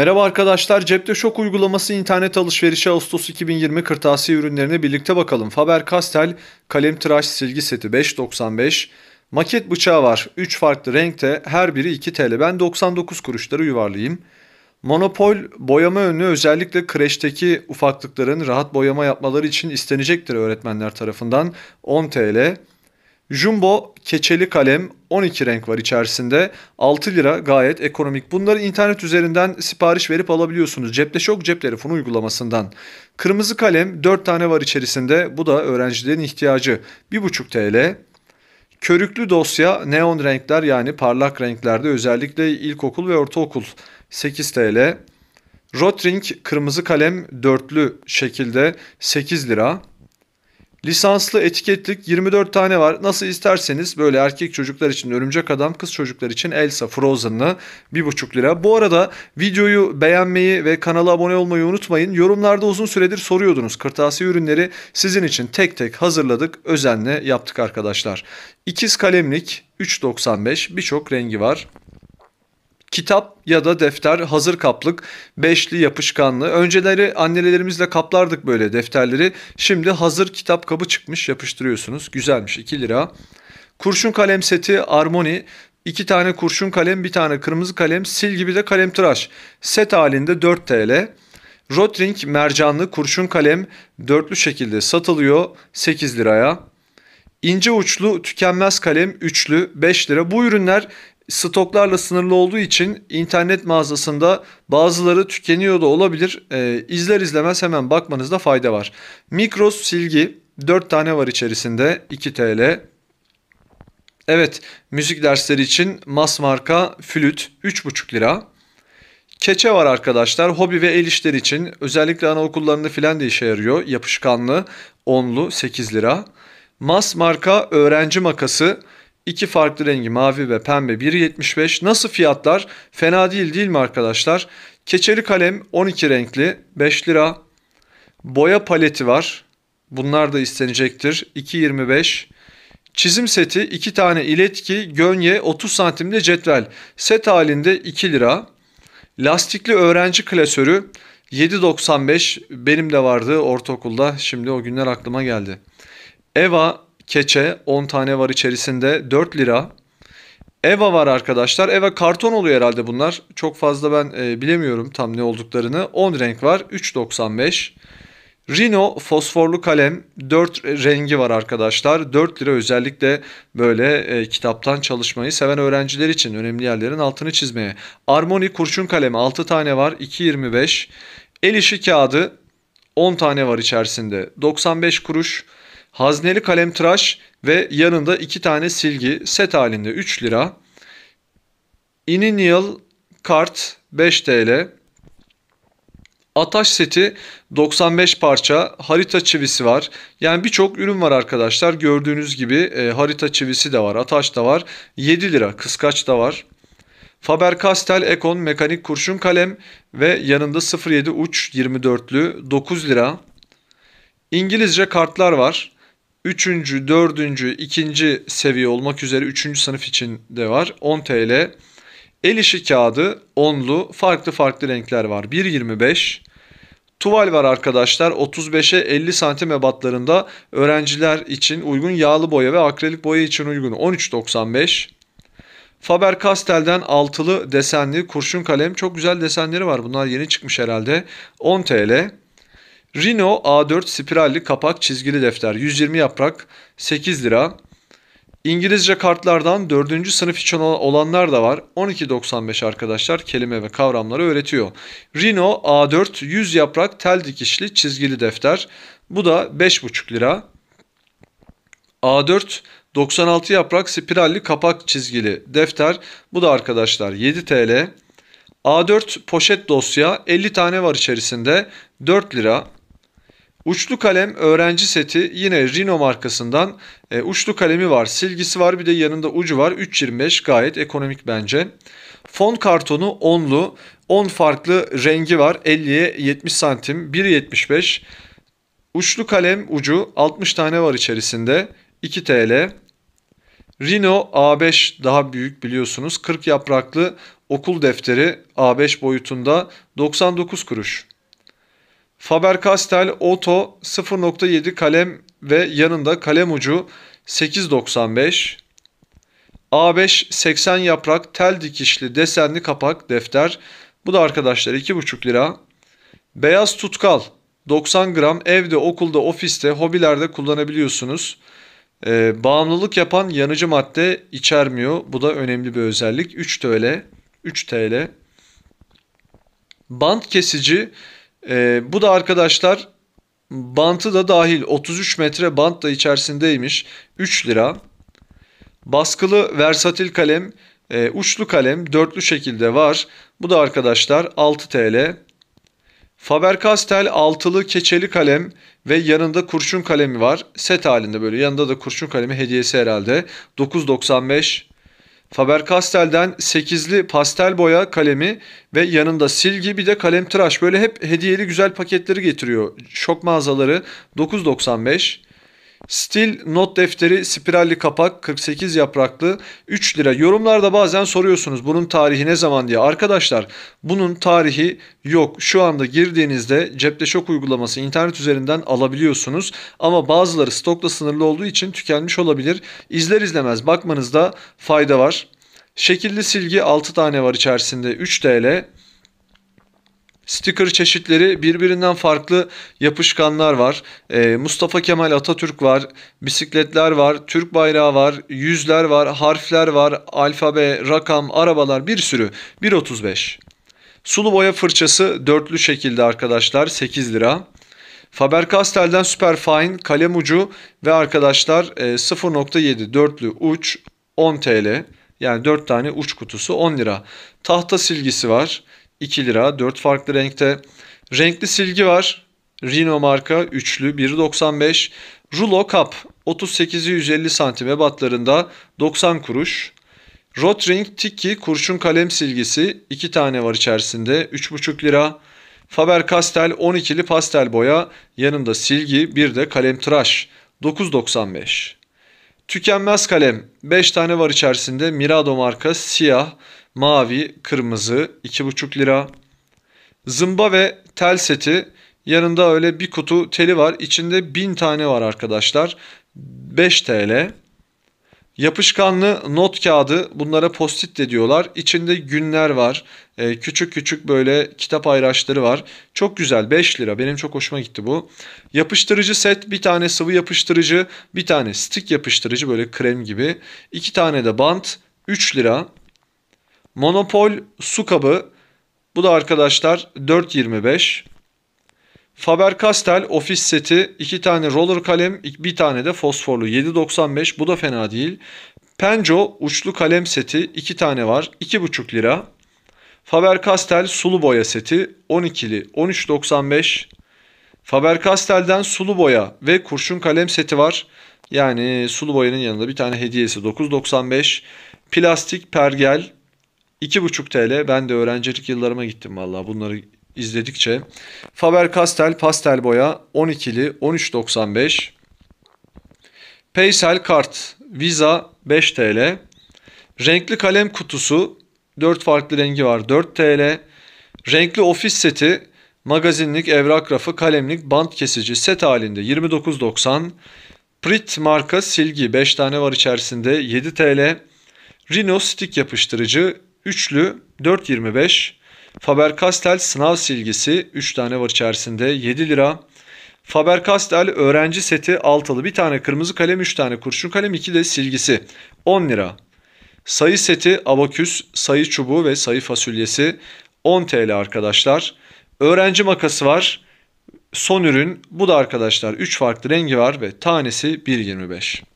Merhaba arkadaşlar, Cepte Şok uygulaması internet alışverişi Ağustos 2020 kırtasiye ürünlerine birlikte bakalım. Faber-Castell kalem tıraş silgi seti 5.95, maket bıçağı var 3 farklı renkte her biri 2 TL. Ben 99 kuruşları yuvarlayayım. Monopol boyama önü özellikle kreşteki ufaklıkların rahat boyama yapmaları için istenecektir öğretmenler tarafından 10 TL. Jumbo keçeli kalem 12 renk var içerisinde. 6 lira gayet ekonomik. Bunları internet üzerinden sipariş verip alabiliyorsunuz. Cepte şok cep telefonu uygulamasından. Kırmızı kalem 4 tane var içerisinde. Bu da öğrencilerin ihtiyacı. 1,5 TL. Körüklü dosya neon renkler yani parlak renklerde özellikle ilkokul ve ortaokul 8 TL. Rotring kırmızı kalem dörtlü şekilde 8 lira. Lisanslı etiketlik 24 tane var. Nasıl isterseniz böyle erkek çocuklar için örümcek adam, kız çocuklar için Elsa Frozen'ı 1,5 lira. Bu arada videoyu beğenmeyi ve kanala abone olmayı unutmayın. Yorumlarda uzun süredir soruyordunuz. Kırtasiye ürünleri sizin için tek tek hazırladık. Özenle yaptık arkadaşlar. İkiz kalemlik 3.95 birçok rengi var. Kitap ya da defter hazır kaplık, beşli yapışkanlı. Önceleri annelerimizle kaplardık böyle defterleri. Şimdi hazır kitap kabı çıkmış yapıştırıyorsunuz. Güzelmiş 2 lira. Kurşun kalem seti Armoni. iki tane kurşun kalem, bir tane kırmızı kalem, sil gibi de kalem tıraş. Set halinde 4 TL. Rotring mercanlı kurşun kalem dörtlü şekilde satılıyor 8 liraya. İnce uçlu tükenmez kalem üçlü 5 lira. Bu ürünler stoklarla sınırlı olduğu için internet mağazasında bazıları tükeniyor da olabilir. E, izler izlemez hemen bakmanızda fayda var. Mikros silgi 4 tane var içerisinde 2 TL. Evet müzik dersleri için mas marka flüt 3,5 lira. Keçe var arkadaşlar. Hobi ve el işleri için özellikle anaokullarında filan da işe yarıyor. Yapışkanlı onlu 8 lira. Mas marka öğrenci makası İki farklı rengi mavi ve pembe 1.75. Nasıl fiyatlar? Fena değil değil mi arkadaşlar? Keçeli kalem 12 renkli 5 lira. Boya paleti var. Bunlar da istenecektir. 2.25. Çizim seti 2 tane iletki, gönye 30 santimde cetvel. Set halinde 2 lira. Lastikli öğrenci klasörü 7.95 benim de vardı ortaokulda. Şimdi o günler aklıma geldi. Eva Keçe 10 tane var içerisinde 4 lira. Eva var arkadaşlar. Eva karton oluyor herhalde bunlar. Çok fazla ben e, bilemiyorum tam ne olduklarını. 10 renk var. 3.95. Rino fosforlu kalem 4 rengi var arkadaşlar. 4 lira özellikle böyle e, kitaptan çalışmayı seven öğrenciler için önemli yerlerin altını çizmeye. Armoni kurşun kalemi 6 tane var. 2.25. El işi kağıdı 10 tane var içerisinde. 95 kuruş. Hazneli kalem tıraş ve yanında iki tane silgi set halinde 3 lira. Ininial kart 5 TL. Ataş seti 95 parça harita çivisi var. Yani birçok ürün var arkadaşlar. Gördüğünüz gibi e, harita çivisi de var. Ataş da var. 7 lira kıskaç da var. Faber-Castell Econ mekanik kurşun kalem ve yanında 07 uç 24'lü 9 lira. İngilizce kartlar var. Üçüncü, dördüncü, ikinci seviye olmak üzere üçüncü sınıf için de var. 10 TL. El işi kağıdı, onlu, farklı farklı renkler var. 1.25. Tuval var arkadaşlar. 35'e 50 santim ebatlarında öğrenciler için uygun yağlı boya ve akrilik boya için uygun. 13.95. Faber Castell'den altılı desenli kurşun kalem. Çok güzel desenleri var. Bunlar yeni çıkmış herhalde. 10 TL. Rino A4 spiralli kapak çizgili defter 120 yaprak 8 lira. İngilizce kartlardan 4. sınıf için olanlar da var. 12.95 arkadaşlar kelime ve kavramları öğretiyor. Rino A4 100 yaprak tel dikişli çizgili defter. Bu da 5.5 lira. A4 96 yaprak spiralli kapak çizgili defter. Bu da arkadaşlar 7 TL. A4 poşet dosya 50 tane var içerisinde 4 lira. Uçlu kalem öğrenci seti yine Rino markasından e, uçlu kalemi var. Silgisi var bir de yanında ucu var. 3.25 gayet ekonomik bence. Fon kartonu 10'lu. 10 farklı rengi var. 50'ye 70 santim. 1.75. Uçlu kalem ucu 60 tane var içerisinde. 2 TL. Rino A5 daha büyük biliyorsunuz. 40 yapraklı okul defteri A5 boyutunda 99 kuruş. Faber-Castell Auto 0.7 kalem ve yanında kalem ucu 8.95. A5 80 yaprak tel dikişli desenli kapak defter. Bu da arkadaşlar 2,5 lira. Beyaz tutkal 90 gram evde, okulda, ofiste, hobilerde kullanabiliyorsunuz. Ee, bağımlılık yapan yanıcı madde içermiyor. Bu da önemli bir özellik. 3 TL. 3 TL. Bant kesici e, bu da arkadaşlar bantı da dahil 33 metre bant da içerisindeymiş. 3 lira. Baskılı versatil kalem, e, uçlu kalem dörtlü şekilde var. Bu da arkadaşlar 6 TL. Faber-Castell altılı keçeli kalem ve yanında kurşun kalemi var. Set halinde böyle yanında da kurşun kalemi hediyesi herhalde. 9.95 Faber-Castell'den 8'li pastel boya kalemi ve yanında silgi bir de kalem tıraş. Böyle hep hediyeli güzel paketleri getiriyor. Şok mağazaları 9.95. Stil not defteri spiralli kapak 48 yapraklı 3 lira. Yorumlarda bazen soruyorsunuz bunun tarihi ne zaman diye. Arkadaşlar bunun tarihi yok. Şu anda girdiğinizde cepte şok uygulaması internet üzerinden alabiliyorsunuz. Ama bazıları stokla sınırlı olduğu için tükenmiş olabilir. İzler izlemez bakmanızda fayda var. Şekilli silgi 6 tane var içerisinde 3 TL. Sticker çeşitleri birbirinden farklı yapışkanlar var. E, Mustafa Kemal Atatürk var, bisikletler var, Türk bayrağı var, yüzler var, harfler var, alfabe, rakam, arabalar bir sürü. 1.35 Sulu boya fırçası dörtlü şekilde arkadaşlar 8 lira. Faber-Castell'den Superfine kalem ucu ve arkadaşlar 0.7 e, dörtlü uç 10 TL. Yani 4 tane uç kutusu 10 lira. Tahta silgisi var. 2 lira. 4 farklı renkte. Renkli silgi var. Rino marka üçlü 1.95. Rulo kap 38'i 150 santim ebatlarında 90 kuruş. Rotring Tiki kurşun kalem silgisi 2 tane var içerisinde 3,5 lira. Faber Castell 12'li pastel boya yanında silgi bir de kalem tıraş 9.95. Tükenmez kalem 5 tane var içerisinde Mirado marka siyah mavi, kırmızı 2,5 lira. Zımba ve tel seti yanında öyle bir kutu teli var. İçinde 1000 tane var arkadaşlar. 5 TL. Yapışkanlı not kağıdı bunlara postit de diyorlar. İçinde günler var. Ee, küçük küçük böyle kitap ayraçları var. Çok güzel 5 lira benim çok hoşuma gitti bu. Yapıştırıcı set bir tane sıvı yapıştırıcı bir tane stick yapıştırıcı böyle krem gibi. 2 tane de bant 3 lira. Monopol su kabı. Bu da arkadaşlar 4.25. Faber-Castell ofis seti 2 tane roller kalem bir tane de fosforlu 7.95 bu da fena değil. Penco uçlu kalem seti 2 tane var 2.5 lira. Faber-Castell sulu boya seti 12'li 13.95. Faber-Castell'den sulu boya ve kurşun kalem seti var. Yani sulu boyanın yanında bir tane hediyesi 9.95. Plastik pergel 2,5 TL. Ben de öğrencilik yıllarıma gittim valla bunları izledikçe. Faber-Castell pastel boya 12'li 13.95. Paysel kart Visa 5 TL. Renkli kalem kutusu 4 farklı rengi var 4 TL. Renkli ofis seti magazinlik, evrak rafı, kalemlik, bant kesici set halinde 29.90. Prit marka silgi 5 tane var içerisinde 7 TL. Rhino stick yapıştırıcı Üçlü 4.25. Faber-Castell sınav silgisi 3 tane var içerisinde 7 lira. Faber-Castell öğrenci seti altılı. Bir tane kırmızı kalem, 3 tane kurşun kalem, 2 de silgisi 10 lira. Sayı seti, abaküs, sayı çubuğu ve sayı fasulyesi 10 TL arkadaşlar. Öğrenci makası var. Son ürün bu da arkadaşlar 3 farklı rengi var ve tanesi 1.25.